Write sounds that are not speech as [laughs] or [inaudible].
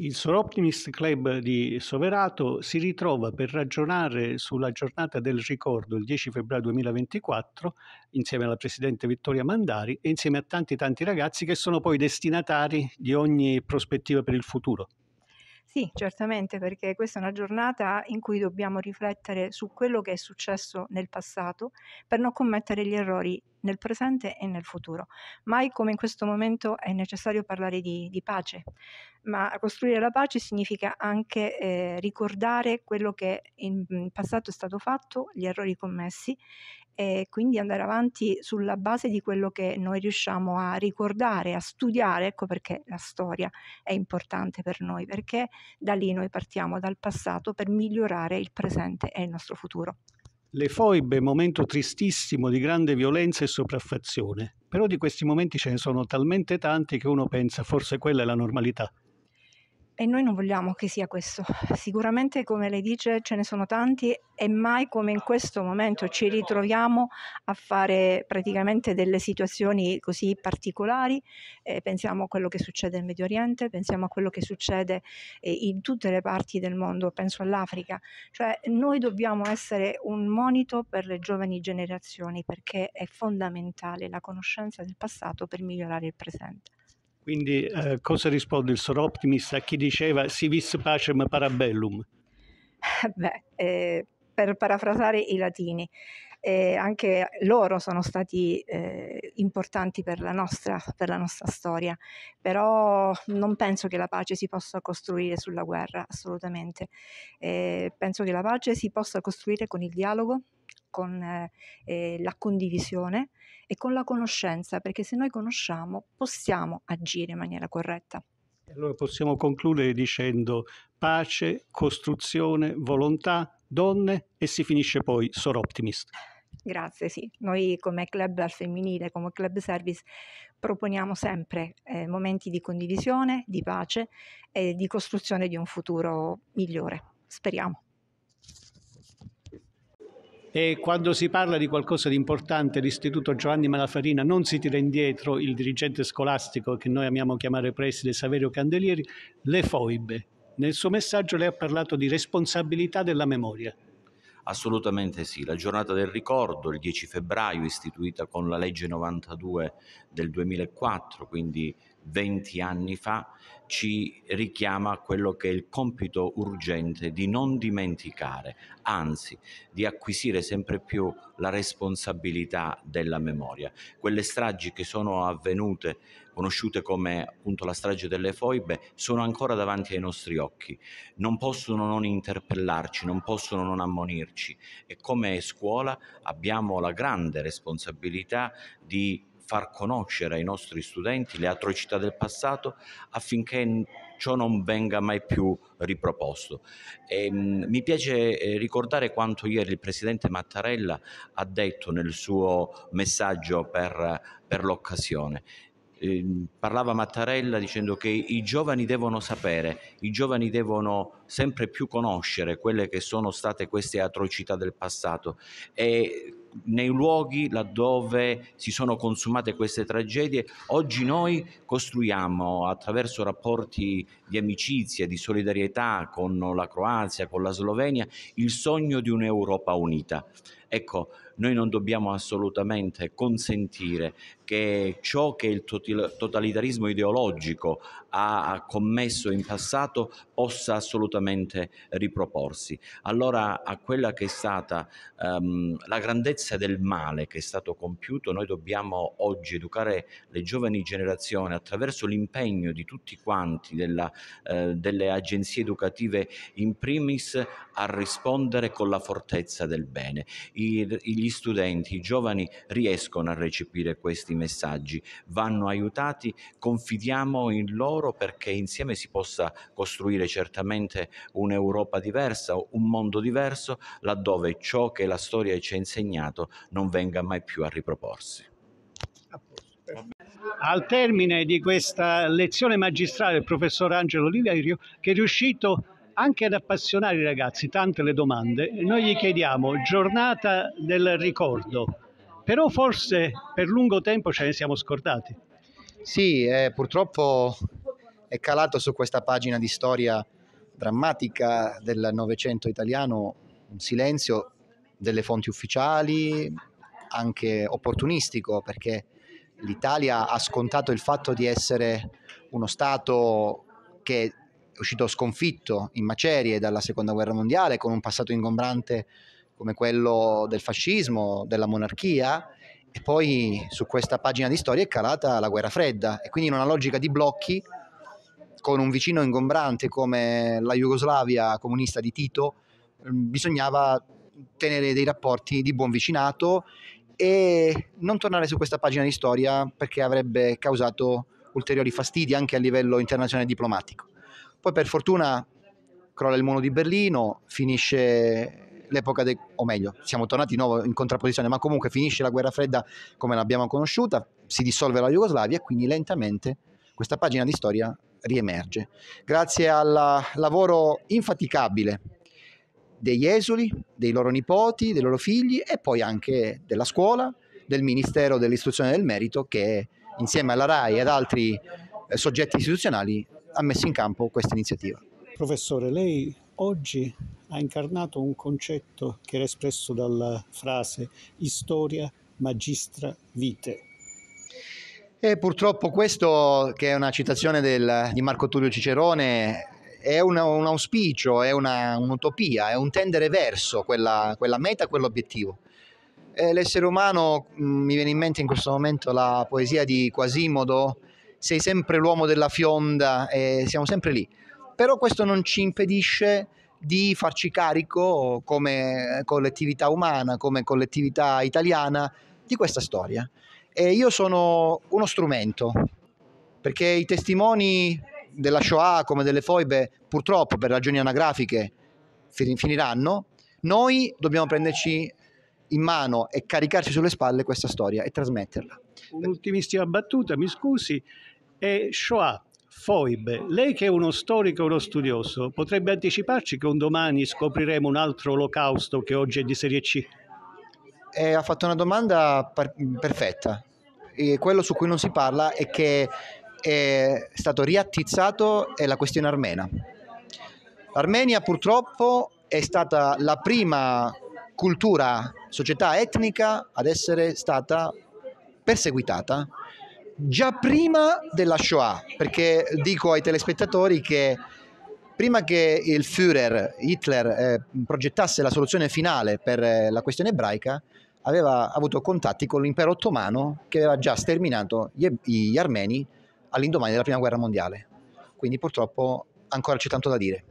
Il Soroptimist Club di Soverato si ritrova per ragionare sulla giornata del ricordo il 10 febbraio 2024 insieme alla Presidente Vittoria Mandari e insieme a tanti tanti ragazzi che sono poi destinatari di ogni prospettiva per il futuro. Sì, certamente, perché questa è una giornata in cui dobbiamo riflettere su quello che è successo nel passato per non commettere gli errori nel presente e nel futuro. Mai come in questo momento è necessario parlare di, di pace, ma costruire la pace significa anche eh, ricordare quello che in, in passato è stato fatto, gli errori commessi e quindi andare avanti sulla base di quello che noi riusciamo a ricordare, a studiare, ecco perché la storia è importante per noi, perché da lì noi partiamo dal passato per migliorare il presente e il nostro futuro. Le foibe, momento tristissimo di grande violenza e sopraffazione. Però di questi momenti ce ne sono talmente tanti che uno pensa forse quella è la normalità e noi non vogliamo che sia questo. Sicuramente, come lei dice, ce ne sono tanti e mai come in questo momento ci ritroviamo a fare praticamente delle situazioni così particolari. Eh, pensiamo a quello che succede in Medio Oriente, pensiamo a quello che succede eh, in tutte le parti del mondo, penso all'Africa. Cioè, noi dobbiamo essere un monito per le giovani generazioni perché è fondamentale la conoscenza del passato per migliorare il presente. Quindi eh, cosa risponde il Sor Optimist a chi diceva si vis pacem parabellum? [laughs] Beh, eh, per parafrasare i latini, eh, anche loro sono stati eh, importanti per la, nostra, per la, nostra, storia, però non penso che la pace si possa costruire sulla guerra, assolutamente. Eh, penso che la pace si possa costruire con il dialogo, con eh, la condivisione e con la conoscenza, perché se noi conosciamo possiamo agire in maniera corretta. Allora possiamo concludere dicendo pace, costruzione, volontà, donne e si finisce poi Sor Optimist. Grazie, sì. Noi come club al femminile, come club service, proponiamo sempre eh, momenti di condivisione, di pace e di costruzione di un futuro migliore. Speriamo e quando si parla di qualcosa di importante, l'Istituto Giovanni Malafarina non si tira indietro il dirigente scolastico che noi amiamo chiamare preside Saverio Candelieri, le foibe. Nel suo messaggio lei ha parlato di responsabilità della memoria. Assolutamente sì, la giornata del ricordo, il 10 febbraio, istituita con la legge 92 del 2004, quindi 20 anni fa, ci richiama a quello che è il compito urgente di non dimenticare, anzi di acquisire sempre più la responsabilità della memoria. Quelle stragi che sono avvenute, conosciute come appunto la strage delle foibe, sono ancora davanti ai nostri occhi, non possono non interpellarci, non possono non ammonirci e come scuola abbiamo la grande responsabilità di far conoscere ai nostri studenti le atrocità del passato affinché ciò non venga mai più riproposto. E, ehm, mh, mi piace eh, ricordare quanto ieri il Presidente Mattarella ha detto nel suo messaggio per, per l'occasione. Eh, parlava Mattarella dicendo che i giovani devono sapere, i giovani devono sempre più conoscere quelle che sono state queste atrocità del passato e nei luoghi laddove si sono consumate queste tragedie, oggi noi costruiamo attraverso rapporti di amicizia, di solidarietà con la Croazia, con la Slovenia, il sogno di un'Europa unita. Ecco, noi non dobbiamo assolutamente consentire che ciò che il totalitarismo ideologico ha commesso in passato possa assolutamente riproporsi. Allora a quella che è stata um, la grandezza consapevolezza del male che è stato compiuto, noi dobbiamo oggi educare le giovani generazioni attraverso l'impegno di tutti quanti, della, eh, delle agenzie educative in primis, a rispondere con la fortezza del bene. I, gli studenti, i giovani riescono a recepire questi messaggi, vanno aiutati, confidiamo in loro perché insieme si possa costruire certamente un'Europa diversa, un mondo diverso, laddove ciò che la storia ci ha insegnato Senato non venga mai più a riproporsi. Al termine di questa lezione magistrale il professor Angelo Oliverio che è riuscito anche ad appassionare i ragazzi, tante le domande, noi gli chiediamo giornata del ricordo, però forse per lungo tempo ce ne siamo scordati. Sì, eh, purtroppo è calato su questa pagina di storia drammatica del Novecento italiano un silenzio delle fonti ufficiali, anche opportunistico, perché l'Italia ha scontato il fatto di essere uno Stato che è uscito sconfitto in macerie dalla Seconda Guerra Mondiale, con un passato ingombrante come quello del fascismo, della monarchia, e poi su questa pagina di storia è calata la guerra fredda e quindi in una logica di blocchi con un vicino ingombrante come la Jugoslavia comunista di Tito mm, bisognava tenere dei rapporti di buon vicinato e non tornare su questa pagina di storia perché avrebbe causato ulteriori fastidi anche a livello internazionale e diplomatico. Poi per fortuna crolla il mono di Berlino, finisce l'epoca, de... o meglio, siamo tornati di nuovo in contrapposizione, ma comunque finisce la guerra fredda come l'abbiamo conosciuta, si dissolve la Jugoslavia e quindi lentamente questa pagina di storia riemerge. Grazie al lavoro infaticabile degli esuli, dei loro nipoti, dei loro figli e poi anche della scuola, del Ministero dell'Istruzione del Merito che insieme alla RAI ed altri eh, soggetti istituzionali ha messo in campo questa iniziativa. Professore, lei oggi ha incarnato un concetto che era espresso dalla frase Historia magistra vite. E purtroppo questo, che è una citazione del, di Marco Tullio Cicerone, è una, un auspicio, è una, un'utopia, è un tendere verso quella, quella meta, quell'obiettivo. E l'essere umano, mm, mi viene in mente in questo momento la poesia di Quasimodo, sei sempre l'uomo della fionda e siamo sempre lì. Però questo non ci impedisce di farci carico come collettività umana, come collettività italiana di questa storia. E io sono uno strumento, perché i testimoni della Shoah come delle foibe, purtroppo per ragioni anagrafiche, finiranno, noi dobbiamo prenderci in mano e caricarci sulle spalle questa storia e trasmetterla. Un'ultimissima battuta, mi scusi, è Shoah. Foibe, lei che è uno storico e uno studioso, potrebbe anticiparci che un domani scopriremo un altro olocausto che oggi è di serie C? Eh, ha fatto una domanda per perfetta. E quello su cui non si parla è che è stato riattizzato è la questione armena. L'Armenia purtroppo è stata la prima cultura, società etnica ad essere stata perseguitata già prima della Shoah, perché dico ai telespettatori che prima che il Führer, Hitler, eh, progettasse la soluzione finale per eh, la questione ebraica, aveva avuto contatti con l'impero ottomano che aveva già sterminato gli, gli armeni all'indomani della prima guerra mondiale. Quindi purtroppo ancora c'è tanto da dire.